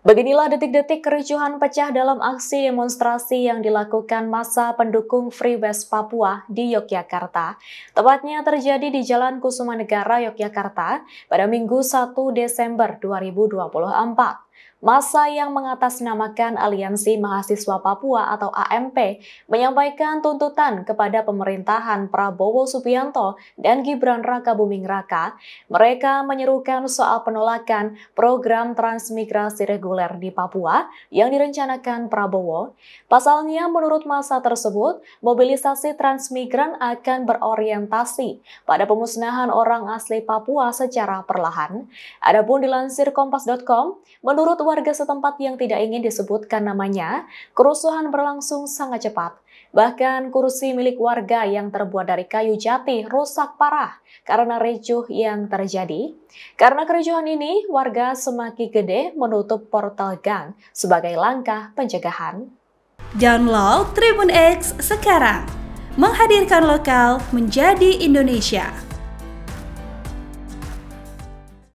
Beginilah detik-detik kericuhan pecah dalam aksi demonstrasi yang dilakukan masa pendukung Free West Papua di Yogyakarta. Tepatnya terjadi di Jalan Kusuma Negara, Yogyakarta pada Minggu 1 Desember 2024. Masa yang mengatasnamakan Aliansi Mahasiswa Papua atau AMP menyampaikan tuntutan kepada pemerintahan Prabowo Subianto dan Gibran Raka Buming Raka. Mereka menyerukan soal penolakan program transmigrasi reguler di Papua yang direncanakan Prabowo. Pasalnya menurut masa tersebut, mobilisasi transmigran akan berorientasi pada pemusnahan orang asli Papua secara perlahan. Adapun dilansir kompas.com, menurut Menurut warga setempat yang tidak ingin disebutkan namanya, kerusuhan berlangsung sangat cepat. Bahkan kursi milik warga yang terbuat dari kayu jati rusak parah karena ricuh yang terjadi. Karena kericuhan ini, warga semakin Gede menutup portal gang sebagai langkah pencegahan. Download Tribun X sekarang, menghadirkan lokal menjadi Indonesia.